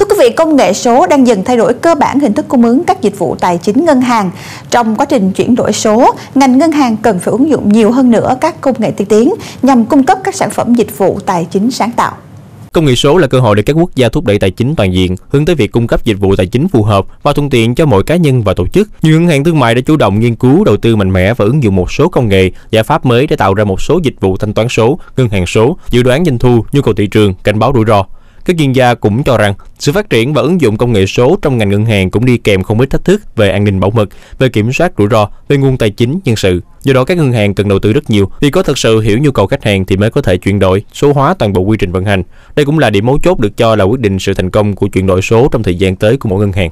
Thưa quý vị, công nghệ số đang dần thay đổi cơ bản hình thức cung ứng các dịch vụ tài chính ngân hàng. Trong quá trình chuyển đổi số, ngành ngân hàng cần phải ứng dụng nhiều hơn nữa các công nghệ tiên tiến nhằm cung cấp các sản phẩm dịch vụ tài chính sáng tạo. Công nghệ số là cơ hội để các quốc gia thúc đẩy tài chính toàn diện, hướng tới việc cung cấp dịch vụ tài chính phù hợp và thuận tiện cho mọi cá nhân và tổ chức. Nhiều ngân hàng thương mại đã chủ động nghiên cứu, đầu tư mạnh mẽ và ứng dụng một số công nghệ, giải pháp mới để tạo ra một số dịch vụ thanh toán số, ngân hàng số, dự đoán doanh thu, nhu cầu thị trường, cảnh báo rủi ro. Các chuyên gia cũng cho rằng sự phát triển và ứng dụng công nghệ số trong ngành ngân hàng cũng đi kèm không ít thách thức về an ninh bảo mật, về kiểm soát rủi ro, về nguồn tài chính, nhân sự. Do đó các ngân hàng cần đầu tư rất nhiều vì có thật sự hiểu nhu cầu khách hàng thì mới có thể chuyển đổi, số hóa toàn bộ quy trình vận hành. Đây cũng là điểm mấu chốt được cho là quyết định sự thành công của chuyển đổi số trong thời gian tới của mỗi ngân hàng.